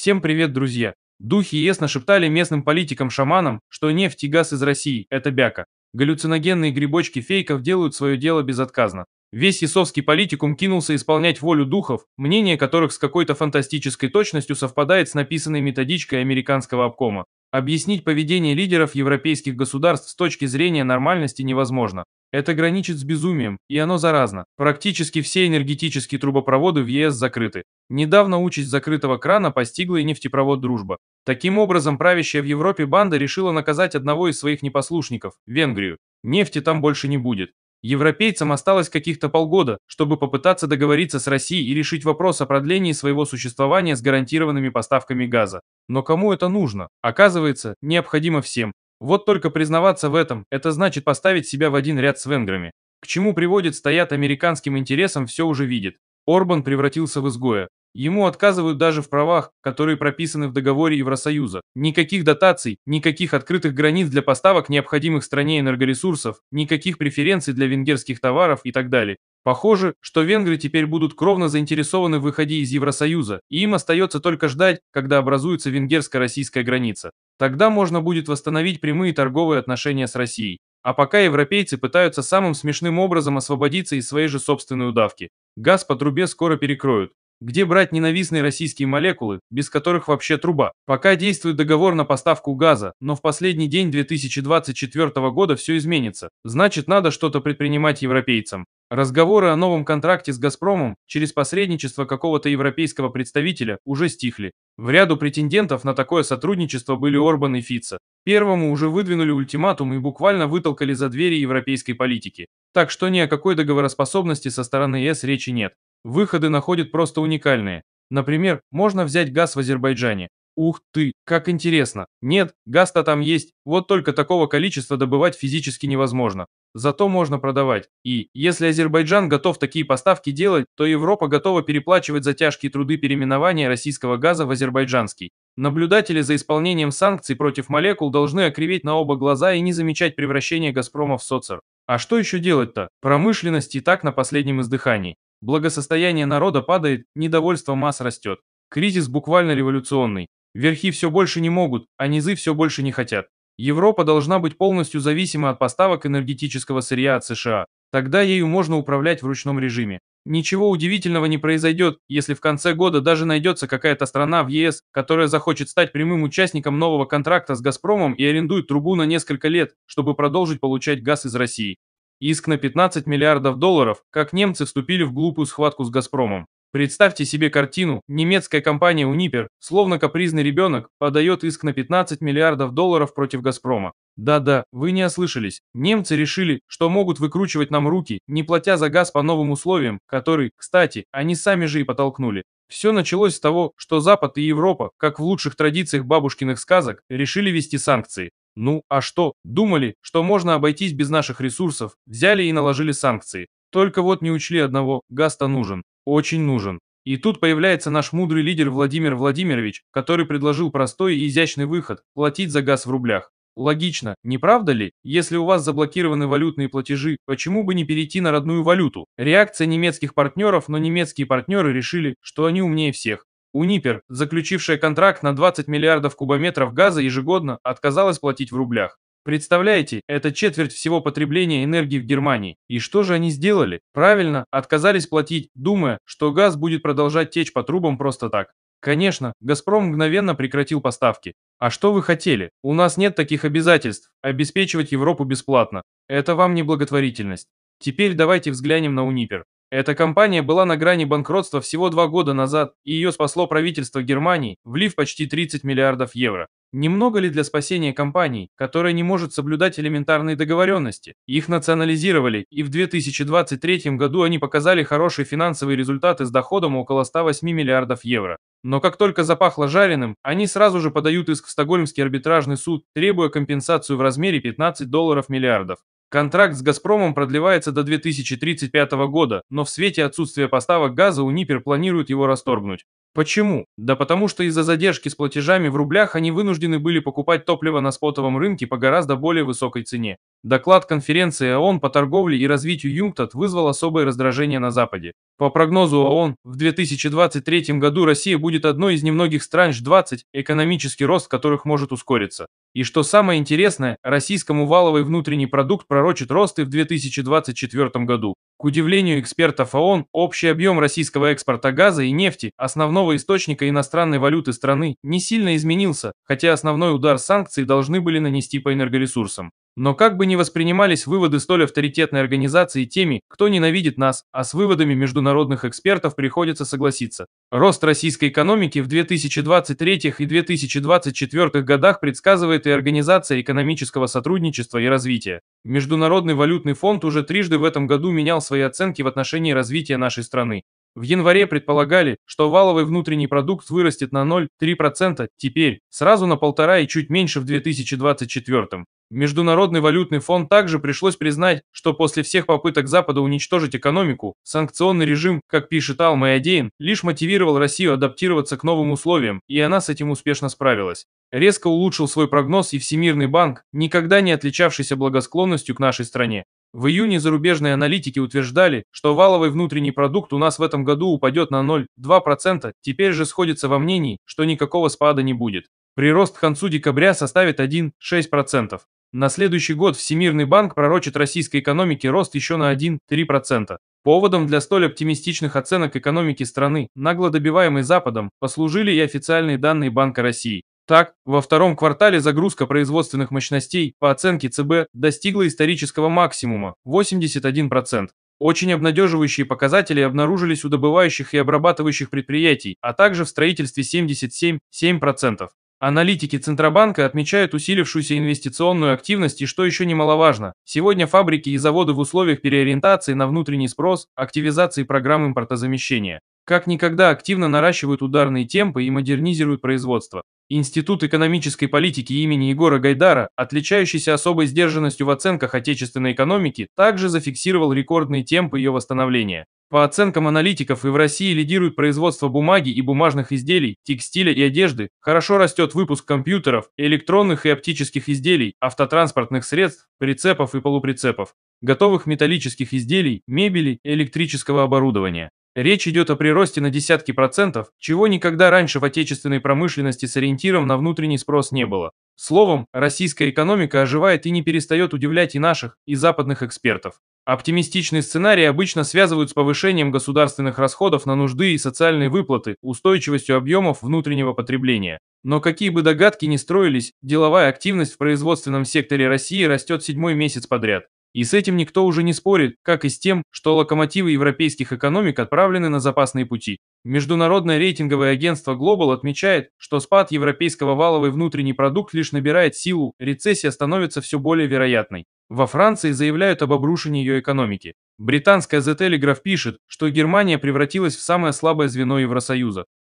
Всем привет, друзья! Духи ЕС нашептали местным политикам-шаманам, что нефть и газ из России – это бяка. Галлюциногенные грибочки фейков делают свое дело безотказно. Весь есовский политикум кинулся исполнять волю духов, мнение которых с какой-то фантастической точностью совпадает с написанной методичкой американского обкома. Объяснить поведение лидеров европейских государств с точки зрения нормальности невозможно. Это граничит с безумием, и оно заразно. Практически все энергетические трубопроводы в ЕС закрыты. Недавно участь закрытого крана постигла и нефтепровод «Дружба». Таким образом, правящая в Европе банда решила наказать одного из своих непослушников – Венгрию. Нефти там больше не будет. Европейцам осталось каких-то полгода, чтобы попытаться договориться с Россией и решить вопрос о продлении своего существования с гарантированными поставками газа. Но кому это нужно? Оказывается, необходимо всем. Вот только признаваться в этом, это значит поставить себя в один ряд с венграми. К чему приводит стоят американским интересам, все уже видит. Орбан превратился в изгоя. Ему отказывают даже в правах, которые прописаны в договоре Евросоюза. Никаких дотаций, никаких открытых границ для поставок необходимых стране энергоресурсов, никаких преференций для венгерских товаров и так далее. Похоже, что венгры теперь будут кровно заинтересованы в выходе из Евросоюза, и им остается только ждать, когда образуется венгерско-российская граница. Тогда можно будет восстановить прямые торговые отношения с Россией. А пока европейцы пытаются самым смешным образом освободиться из своей же собственной удавки. Газ по трубе скоро перекроют, где брать ненавистные российские молекулы, без которых вообще труба? Пока действует договор на поставку газа, но в последний день 2024 года все изменится. Значит, надо что-то предпринимать европейцам. Разговоры о новом контракте с «Газпромом» через посредничество какого-то европейского представителя уже стихли. В ряду претендентов на такое сотрудничество были Орбан и Фица. Первому уже выдвинули ультиматум и буквально вытолкали за двери европейской политики. Так что ни о какой договороспособности со стороны ЕС речи нет. Выходы находят просто уникальные. Например, можно взять газ в Азербайджане. Ух ты, как интересно. Нет, газ-то там есть, вот только такого количества добывать физически невозможно. Зато можно продавать. И, если Азербайджан готов такие поставки делать, то Европа готова переплачивать за тяжкие труды переименования российского газа в азербайджанский. Наблюдатели за исполнением санкций против молекул должны окриветь на оба глаза и не замечать превращение «Газпрома» в соцер. А что еще делать-то? Промышленность и так на последнем издыхании. Благосостояние народа падает, недовольство масс растет. Кризис буквально революционный. Верхи все больше не могут, а низы все больше не хотят. Европа должна быть полностью зависима от поставок энергетического сырья от США. Тогда ею можно управлять в ручном режиме. Ничего удивительного не произойдет, если в конце года даже найдется какая-то страна в ЕС, которая захочет стать прямым участником нового контракта с «Газпромом» и арендует трубу на несколько лет, чтобы продолжить получать газ из России. Иск на 15 миллиардов долларов, как немцы вступили в глупую схватку с «Газпромом». Представьте себе картину, немецкая компания «Унипер», словно капризный ребенок, подает иск на 15 миллиардов долларов против «Газпрома». Да-да, вы не ослышались. Немцы решили, что могут выкручивать нам руки, не платя за газ по новым условиям, которые, кстати, они сами же и потолкнули. Все началось с того, что Запад и Европа, как в лучших традициях бабушкиных сказок, решили вести санкции. Ну, а что? Думали, что можно обойтись без наших ресурсов, взяли и наложили санкции. Только вот не учли одного, газ-то нужен. Очень нужен. И тут появляется наш мудрый лидер Владимир Владимирович, который предложил простой и изящный выход – платить за газ в рублях. Логично, не правда ли? Если у вас заблокированы валютные платежи, почему бы не перейти на родную валюту? Реакция немецких партнеров, но немецкие партнеры решили, что они умнее всех. Унипер, заключившая контракт на 20 миллиардов кубометров газа ежегодно, отказалась платить в рублях. Представляете, это четверть всего потребления энергии в Германии. И что же они сделали? Правильно, отказались платить, думая, что газ будет продолжать течь по трубам просто так. Конечно, «Газпром» мгновенно прекратил поставки. А что вы хотели? У нас нет таких обязательств. Обеспечивать Европу бесплатно. Это вам не благотворительность. Теперь давайте взглянем на Унипер. Эта компания была на грани банкротства всего два года назад, и ее спасло правительство Германии, влив почти 30 миллиардов евро. Немного ли для спасения компаний, которая не может соблюдать элементарные договоренности? Их национализировали, и в 2023 году они показали хорошие финансовые результаты с доходом около 108 миллиардов евро. Но как только запахло жареным, они сразу же подают иск в Стокгольмский арбитражный суд, требуя компенсацию в размере 15 долларов миллиардов. Контракт с «Газпромом» продлевается до 2035 года, но в свете отсутствия поставок газа УНИПЕР планирует его расторгнуть. Почему? Да потому что из-за задержки с платежами в рублях они вынуждены были покупать топливо на спотовом рынке по гораздо более высокой цене. Доклад конференции ООН по торговле и развитию ЮНКТАД вызвал особое раздражение на Западе. По прогнозу ООН, в 2023 году Россия будет одной из немногих стран Ж-20, экономический рост которых может ускориться. И что самое интересное, российскому валовый внутренний продукт пророчит рост и в 2024 году. К удивлению экспертов ООН, общий объем российского экспорта газа и нефти, основного источника иностранной валюты страны, не сильно изменился, хотя основной удар санкций должны были нанести по энергоресурсам. Но как бы ни воспринимались выводы столь авторитетной организации теми, кто ненавидит нас, а с выводами международных экспертов приходится согласиться. Рост российской экономики в 2023 и 2024 годах предсказывает и Организация экономического сотрудничества и развития. Международный валютный фонд уже трижды в этом году менял свои оценки в отношении развития нашей страны. В январе предполагали, что валовый внутренний продукт вырастет на 0,3%, теперь сразу на полтора и чуть меньше в 2024. Международный валютный фонд также пришлось признать, что после всех попыток Запада уничтожить экономику, санкционный режим, как пишет Ал лишь мотивировал Россию адаптироваться к новым условиям, и она с этим успешно справилась. Резко улучшил свой прогноз и Всемирный банк, никогда не отличавшийся благосклонностью к нашей стране. В июне зарубежные аналитики утверждали, что валовый внутренний продукт у нас в этом году упадет на 0,2%, теперь же сходится во мнении, что никакого спада не будет. Прирост к концу декабря составит 1,6%. На следующий год Всемирный банк пророчит российской экономике рост еще на 1,3%. Поводом для столь оптимистичных оценок экономики страны, нагло добиваемой Западом, послужили и официальные данные Банка России. Так, во втором квартале загрузка производственных мощностей, по оценке ЦБ, достигла исторического максимума – 81%. Очень обнадеживающие показатели обнаружились у добывающих и обрабатывающих предприятий, а также в строительстве 77 77,7%. Аналитики Центробанка отмечают усилившуюся инвестиционную активность и, что еще немаловажно, сегодня фабрики и заводы в условиях переориентации на внутренний спрос, активизации программ импортозамещения, как никогда активно наращивают ударные темпы и модернизируют производство. Институт экономической политики имени Егора Гайдара, отличающийся особой сдержанностью в оценках отечественной экономики, также зафиксировал рекордные темпы ее восстановления. По оценкам аналитиков и в России лидирует производство бумаги и бумажных изделий, текстиля и одежды, хорошо растет выпуск компьютеров, электронных и оптических изделий, автотранспортных средств, прицепов и полуприцепов готовых металлических изделий, мебели и электрического оборудования. Речь идет о приросте на десятки процентов, чего никогда раньше в отечественной промышленности с ориентиром на внутренний спрос не было. Словом, российская экономика оживает и не перестает удивлять и наших, и западных экспертов. Оптимистичные сценарии обычно связывают с повышением государственных расходов на нужды и социальные выплаты, устойчивостью объемов внутреннего потребления. Но какие бы догадки ни строились, деловая активность в производственном секторе России растет седьмой месяц подряд. И с этим никто уже не спорит, как и с тем, что локомотивы европейских экономик отправлены на запасные пути. Международное рейтинговое агентство Global отмечает, что спад европейского валовый внутренний продукт лишь набирает силу, рецессия становится все более вероятной. Во Франции заявляют об обрушении ее экономики. Британская The Telegraph пишет, что Германия превратилась в самое слабое звено Евросоюза.